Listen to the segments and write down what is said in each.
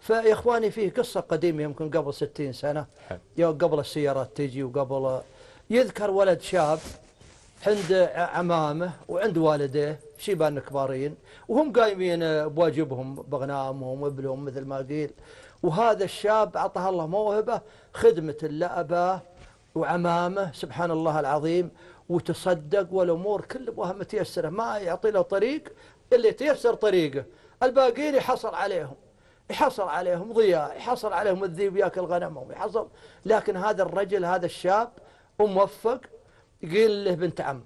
فيا اخواني في قصه قديمه يمكن قبل 60 سنه يوم قبل السيارات تجي وقبل يذكر ولد شاب عند عمامه وعند والديه شيبان كبارين وهم قايمين بواجبهم بغنامهم وابلهم مثل ما قيل وهذا الشاب اعطاه الله موهبه خدمه لاباه وعمامه سبحان الله العظيم وتصدق والامور كل متيسره ما يعطي له طريق اللي تيسر طريقه الباقيين يحصل عليهم يحصل عليهم ضياء يحصل عليهم الذيب ياكل غنمهم يحصل لكن هذا الرجل هذا الشاب وموفق قيل له بنت عم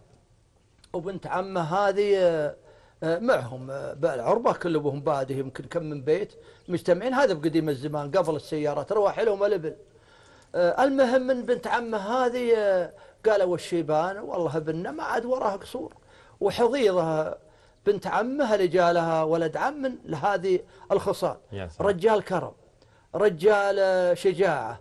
وبنت عمه هذه آه، آه، معهم آه، بالعربة كل أبوهم باده يمكن كم من بيت مجتمعين هذا بقديم الزمان قبل السيارات رواح لهم الإبل المهم من بنت عمه هذه قالوا الشيبان والله ابننا ما عاد وراه قصور وحضيضه بنت عمها رجالها ولد عم لهذه الخصال رجال كرم رجال آه، شجاعة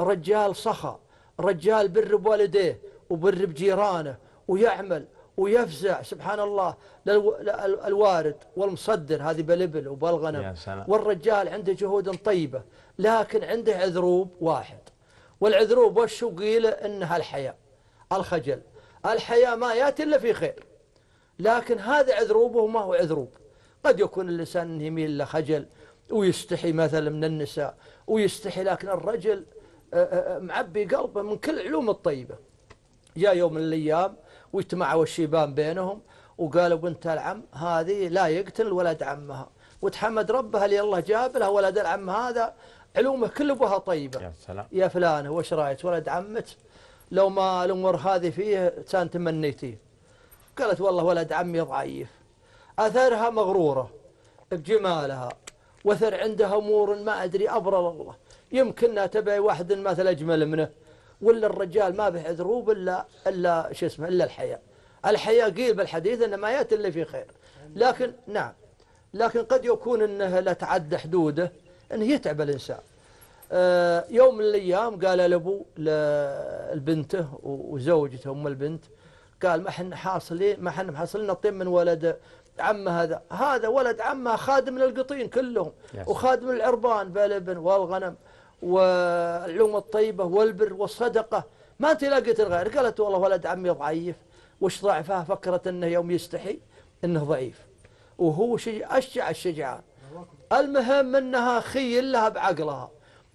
رجال صخى رجال بر بوالديه وبر بجيرانه ويعمل ويفزع سبحان الله للوارد والمصدر هذه بالابل وبالغنم والرجال عنده جهود طيبة لكن عنده عذروب واحد والعذروب وشو قيل إنها الحياة الخجل الحياة ما يأتي إلا في خير لكن هذا عذروبه ما هو عذروب قد يكون الإنسان يميل لخجل ويستحي مثلا من النساء ويستحي لكن الرجل آه، آه، آه، معبي قلبه من كل علوم الطيبة جاء يوم من الأيام واجتمعوا الشيبان بينهم وقالوا بنت العم هذه لا يقتل ولد عمها وتحمد ربها اللي الله جاب لها ولد العم هذا علومه كل ابوها طيبه يا سلام يا فلانه وش رايك ولد عمك لو ما الامور هذه فيه كان تمنيتيه قالت والله ولد عمي ضعيف أثرها مغرورة بجمالها وثر عندها أمور ما أدري أبرر الله يمكننا تبعي واحد مثل أجمل منه ولا الرجال ما به عذروب إلا إلا شو اسمه إلا الحياء الحياء قيل بالحديث أنه ما يأتي إلا في خير لكن نعم لكن قد يكون أنه لا تعد حدوده أنه يتعب الإنسان آه، يوم من الأيام قال لأبو لبنته وزوجته أم البنت قال ما احنا حاصلين ما احنا محصلين الطين من ولد عمه هذا هذا ولد عمه خادم للقطين كلهم yes. وخادم العربان بالابن والغنم والعلوم الطيبة والبر والصدقة ما انت لقيت الغير قالت والله ولد عمي ضعيف وش ضعفها فكرت انه يوم يستحي انه ضعيف وهو شيء اشجع الشجعان المهم انها خيل لها بعقلها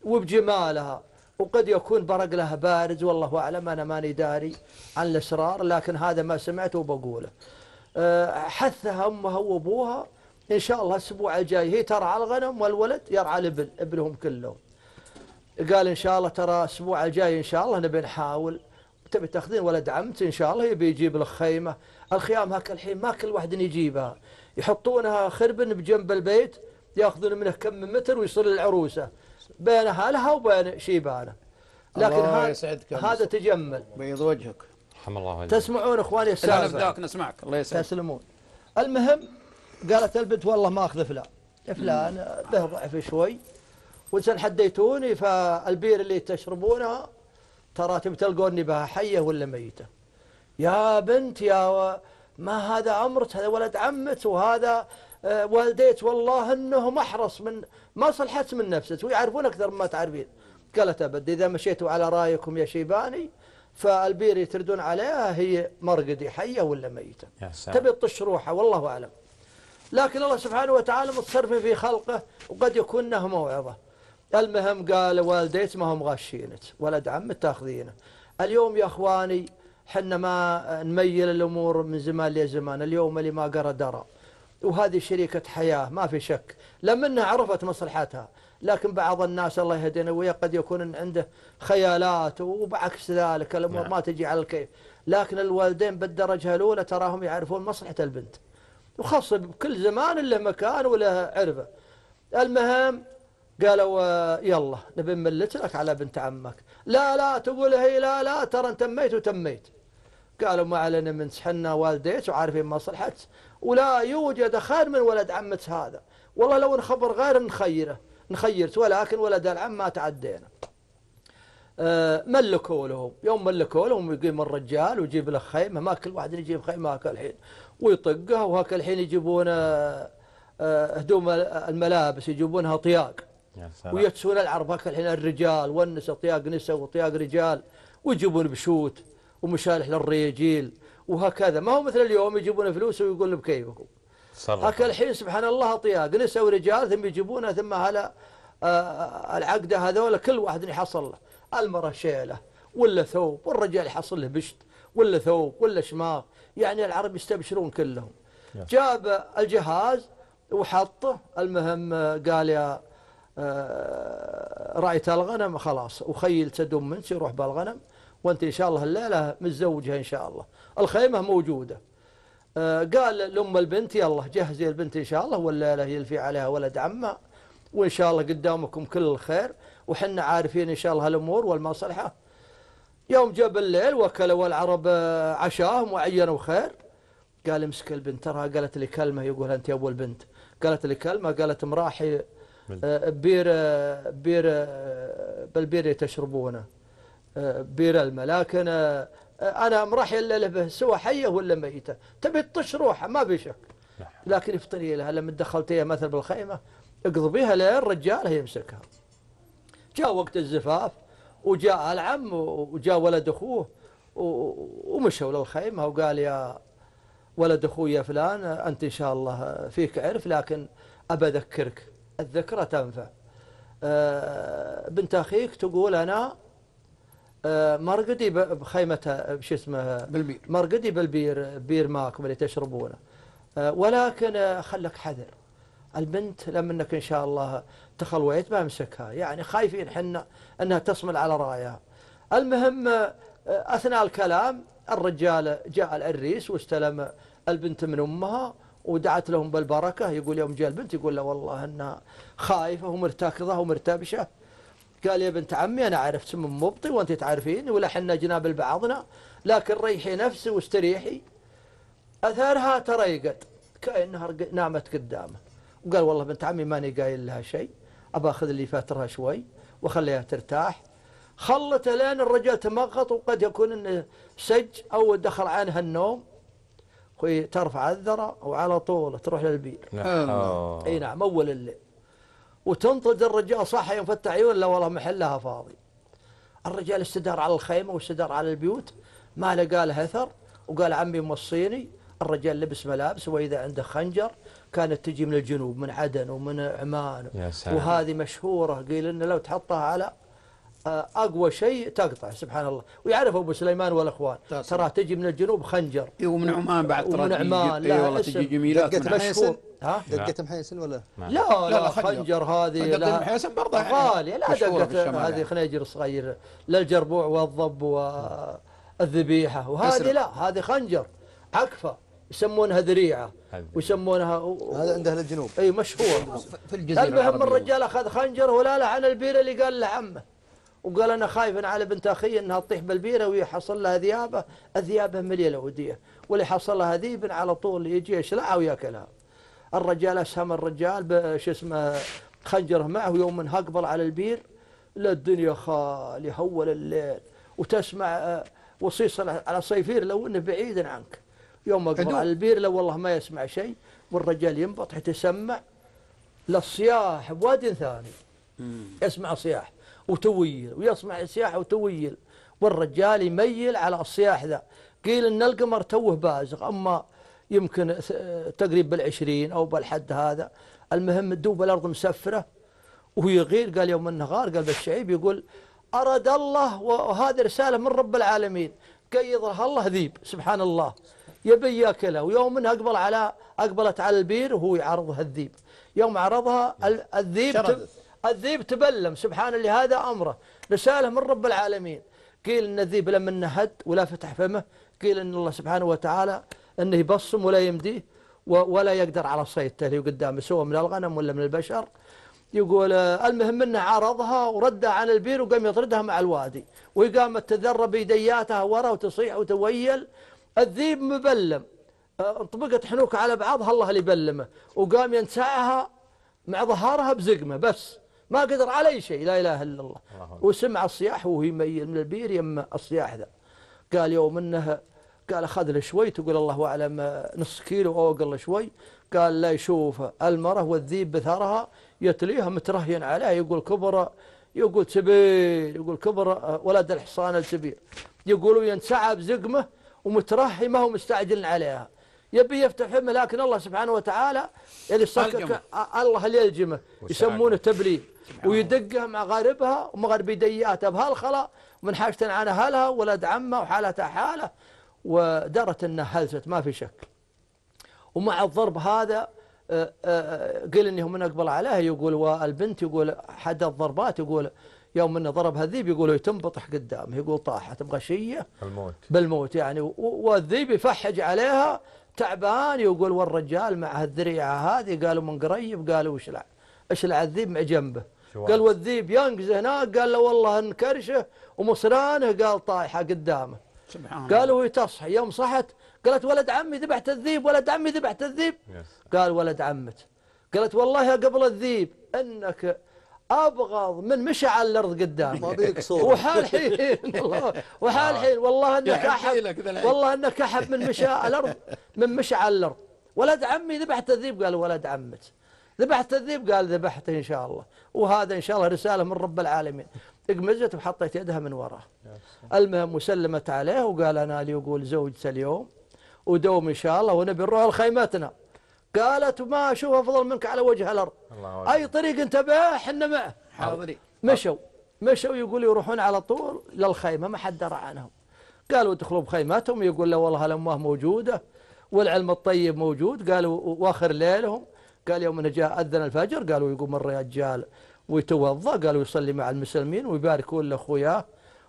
وبجمالها وقد يكون برق له بارز والله أعلم أنا ماني داري عن الإسرار لكن هذا ما سمعته وبقوله أه، حثها أمها وأبوها إن شاء الله الأسبوع الجاي هي ترعى الغنم والولد يرعى الإبل إبلهم كلهم قال إن شاء الله ترى الأسبوع الجاي إن شاء الله نبي نحاول تبي تاخذين ولد عمت إن شاء الله يبي يجيب لك خيمة الخيام هاك الحين ما كل واحد يجيبها يحطونها خربن بجنب البيت ياخذون منه كم من متر ويصير العروسة بين اهلها وبين شيبانه لكن هذا هذا تجمل بيض وجهك رحم الله تسمعون اخواني السالفه نسمعك الله يسعدك تسلمون المهم قالت البنت والله ما اخذ فلان فلان به آه، ضعف شوي وانسان حديتوني فالبير اللي تشربونها ترى تبي تلقوني بها حيه ولا ميته يا بنت يا ما هذا عمرك هذا ولد عمك وهذا آه، والديت والله انه محرص من ما صلحت من نفسك ويعرفون اكثر مما تعرفين قالت ابد اذا مشيتوا على رايكم يا شيباني فالبيري تردون عليها هي مرقدي حيه ولا ميته تبي تطش روحها والله اعلم لكن الله سبحانه وتعالى متصرف في خلقه وقد يكون له موعظه المهم قال والديت ما هم غاشينك ولد عم تاخذينه اليوم يا اخواني حنا ما نميل الامور من زمان لزمان اليوم اللي ما قرا درى وهذه شريكة حياة ما في شك لما أنها عرفت مصلحتها لكن بعض الناس الله يهدينا وياه قد يكون عنده خيالات وبعكس ذلك الأمور نعم. ما تجي على الكيف لكن الوالدين بالدرجة الأولى تراهم يعرفون مصلحة البنت وخاصة بكل زمان له مكان وله عرفه المهم قالوا يلا نبي نملت لك على بنت عمك لا لا تقول هي لا لا ترى تميت وتميت قالوا ما علينا من حنا والديك وعارفين مصلحتك ولا يوجد خير من ولد عمة هذا والله لو نخبر غير نخيره نخيرت ولكن ولد العم ما تعدينا آه، ملكوا لهم يوم ملكوا لهم يقيم الرجال ويجيب له خيمة ما كل واحد يجيب خيمة هاك الحين ويطقها وهاك الحين يجيبون آه، آه، هدوم الملابس يجيبونها طياق ويتسون العرب هاك الحين الرجال والنساء طياق نساء وطياق رجال ويجيبون بشوت ومشالح للرياجيل وهكذا ما هو مثل اليوم يجيبون فلوس ويقول بكيفكم هكا الحين سبحان الله طياق نساء ورجال ثم يجيبونه ثم على آه، آه، آه، العقده هذول كل واحد يحصل له المره شيله ولا ثوب والرجال يحصل له بشت ولا ثوب ولا شماغ يعني العرب يستبشرون كلهم جاب الجهاز وحطه المهم قال يا رأيت الغنم خلاص وخيل تدوم منس يروح بالغنم وانت ان شاء الله الليله متزوجها ان شاء الله الخيمة موجودة آه، قال لأم البنت يلا جهزي البنت إن شاء الله ولا يلفي عليها ولد عمها وإن شاء الله قدامكم كل الخير وحنا عارفين إن شاء الله الأمور والمصلحة يوم جاب بالليل وكلوا العرب آه، عشاهم وعينوا خير قال امسك البنت ترى قالت لي كلمة يقول أنت يا أبو البنت قالت لي كلمة قالت مراحي آه، بير بير بالبير تشربونه بير الملاكنة أنا مرحل له سوى حية ولا ميتة تبي تطش روحه ما في شك نعم. لكن افطري لها لما دخلتيها مثلا بالخيمة اقضبيها لين الرجال يمسكها جاء وقت الزفاف وجاء العم وجاء ولد أخوه ومشوا للخيمة وقال يا ولد أخوي يا فلان أنت إن شاء الله فيك عرف لكن أبى أذكرك الذكرى تنفع أه، بنت أخيك تقول أنا آه، مرقدي بخيمة شو اسمه بالبير مرقدي بالبير بير ماكم اللي تشربونه آه، ولكن آه، خلك حذر البنت لما انك ان شاء الله تخلويت بمسكها يعني خايفين حنا انها تصمل على رايها المهم اثناء الكلام الرجال جاء العريس واستلم البنت من امها ودعت لهم بالبركه يقول يوم جاء البنت يقول له والله انها خايفه ومرتكضه ومرتبشه قال يا بنت عمي أنا عرفت سم مبطي وأنت تعرفين ولا حنا جناب لبعضنا لكن ريحي نفسي واستريحي أثارها تريقت كأنها نامت قدامه وقال والله بنت عمي ماني قايل لها شيء أبى أخذ اللي فاترها شوي وأخليها ترتاح خلت لين الرجال تمغط وقد يكون انه سج او دخل عنها النوم ترفع الذره وعلى طول تروح للبير نعم آه. اي نعم اول الليل وتنطد الرجال صح يوم فتح عيون لا والله محلها فاضي الرجال استدار على الخيمة واستدار على البيوت ما لقى له أثر وقال عمي موصيني الرجال لبس ملابس وإذا عنده خنجر كانت تجي من الجنوب من عدن ومن عمان يا سلام. وهذه مشهورة قيل إن لو تحطها على آه، أقوى شيء تقطع سبحان الله ويعرف أبو سليمان والأخوان ترى تجي من الجنوب خنجر إيه، ومن عمان بعد ومن عمان إيه، لا والله تجي جميلات من مشهور ها دقة محيسن ولا لا لا, لا خنجر هذه لا دقة محيسن برضه يعني غالية لا دقة هذه خناجر صغيرة للجربوع والضب والذبيحة وهذه لا هذه خنجر عكفة يسمونها ذريعة ويسمونها هذا عند اهل الجنوب اي مشهور في الجزيرة المهم الرجال اخذ خنجر ولا لا عن البيرة اللي قال لعمه وقال انا خايف على بنت اخي انها تطيح بالبيره ويحصل لها ذيابه، الذيابه مليله وديه، واللي حصل لها ذيب على طول يجي يشلعها وياكلها. الرجال أسهم الرجال بش اسمه خنجره معه يوم من هقبل على البير لا الدنيا خالي هول الليل وتسمع آه، وصيص على صيفير لو انه بعيد عنك يوم اقبل على البير لو والله ما يسمع شيء والرجال ينبط يتسمع للصياح بواد ثاني يسمع صياح وتويل ويسمع صياح وتويل والرجال يميل على الصياح ذا قيل ان القمر توه بازغ اما يمكن تقريب بالعشرين أو بالحد هذا المهم الدوب الأرض مسفرة وهو يغير قال يوم النهار قال بالشعيب يقول أراد الله وهذه رسالة من رب العالمين كي الله ذيب سبحان الله يبي ياكله ويوم منها أقبل على أقبلت على البير وهو يعرضها الذيب يوم عرضها الذيب الذيب تبلم سبحان اللي هذا أمره رسالة من رب العالمين قيل أن الذيب لما نهد ولا فتح فمه قيل أن الله سبحانه وتعالى أنه يبصم ولا يمديه ولا يقدر على صيد اللي قدامه سواء من الغنم ولا من البشر يقول المهم انه عارضها وردها عن البير وقام يطردها مع الوادي وقامت تذرب بيدياتها ورا وتصيح وتويل الذيب مبلم أه، انطبقت حنوك على بعضها الله اللي بلمه وقام ينسعها مع ظهرها بزقمه بس ما قدر على شيء لا اله الا الله وسمع الصياح وهو يميل من البير يم الصياح ذا قال يوم انه قال أخذ له شوي تقول الله أعلم آه، نص كيلو أو أقل شوي قال لا يشوف المرة والذيب بثرها يتليها مترهين عليه يقول كبر يقول سبيل يقول كبر آه، ولد الحصان السبيل يقولوا ينسحب زقمه ومترهي ما هو مستعجل عليها يبي يفتح فمه لكن الله سبحانه وتعالى اللي صكك آه، الله اللي يلجمه يسمونه تبليغ ويدقه مع غاربها ومغربي دياتها بهالخلا من حاجة عن أهلها ولد عمه وحالتها حاله ودرت أنها هلست ما في شك ومع الضرب هذا آه، آه، قيل انه من أقبل عليها يقول والبنت يقول حد الضربات يقول يوم انه ضرب هالذيب يقولوا تنبطح قدامه يقول طاحت بغشيه بالموت بالموت يعني والذيب يفحج عليها تعبان يقول والرجال مع هالذريعه هذه قالوا من قريب قالوا اشلع اشلع الذيب مع جنبه قال والذيب ينقز هناك قال له والله ان كرشه ومصرانه قال طايحه قدامه سبحان قالوا هي تصحي يوم صحت قالت ولد عمي ذبحت الذيب ولد عمي ذبحت الذيب قال ولد عمت قالت والله قبل الذيب انك ابغض من مشعل الارض قدام وحال حين وحال حين والله انك احب والله انك احب من على الارض من مشعل الارض ولد عمي ذبحت الذيب قال ولد عمت ذبحت الذيب قال ذبحته ان شاء الله وهذا ان شاء الله رساله من رب العالمين اقمزت وحطيت يدها من وراه نعم. المهم وسلمت عليه وقال أنا لي يقول زوجته اليوم ودوم إن شاء الله ونبي نروح لخيمتنا قالت ما أشوف أفضل منك على وجه الأرض الله أي طريق انت به احنا معه حاضري مشوا مشوا يقولوا يروحون على طول للخيمة ما حد درى عنهم قالوا ادخلوا بخيمتهم يقول له والله الامه موجودة والعلم الطيب موجود قالوا واخر ليلهم قال يوم جاء أذن الفجر قالوا يقوم الرجال ويتوضا قال ويصلي مع المسلمين ويبارك لاخوياه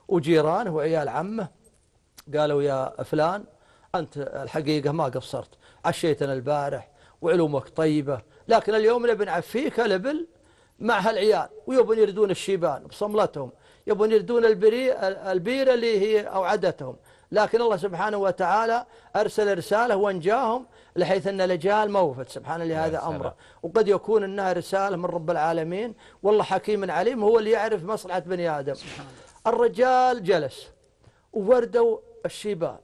وجيرانه وعيال عمه قالوا يا فلان أنت الحقيقة ما قصرت عشيتنا البارح وعلومك طيبة لكن اليوم نبي نعفيك لبل مع هالعيال ويبون يردون الشيبان بصملتهم يبون يردون البري البيرة اللي هي أوعدتهم لكن الله سبحانه وتعالى أرسل رسالة وانجاهم لحيث أن لجاء الموفد سبحانه لهذا أمره وقد يكون أنها رسالة من رب العالمين والله حكيم عليم هو اللي يعرف مصلحة بني آدم الرجال جلس ووردوا الشباب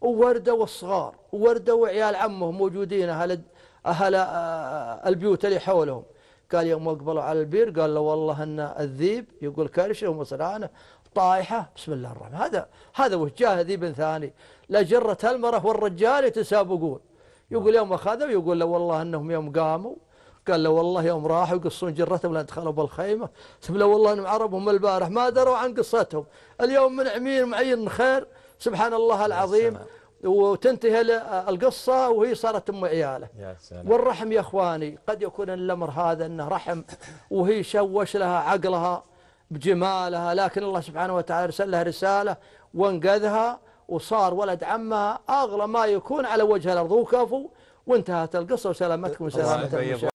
ووردوا الصغار ووردوا عيال عمه موجودين أهل, أهل آه، آه، البيوت اللي حولهم قال يوم اقبلوا على البير قال له والله ان الذيب يقول كرشه ومصرانة طايحة بسم الله الرحمن هذا هذا وجاه ذي بن ثاني لجرة المرة والرجال يتسابقون يقول يوم أخذوا يقول له والله أنهم يوم قاموا قال له والله يوم راحوا يقصون جرتهم لان دخلوا بالخيمة ثم والله أنهم عربهم البارح ما دروا عن قصتهم اليوم من عمير معين خير سبحان الله العظيم وتنتهي القصة وهي صارت أم عياله يا سلام. والرحم يا أخواني قد يكون الأمر هذا أنه رحم وهي شوش لها عقلها بجمالها لكن الله سبحانه وتعالى أرسل لها رسالة وانقذها وصار ولد عمها أغلى ما يكون على وجه الأرض وكفو وانتهت القصة وسلامتكم وسلامة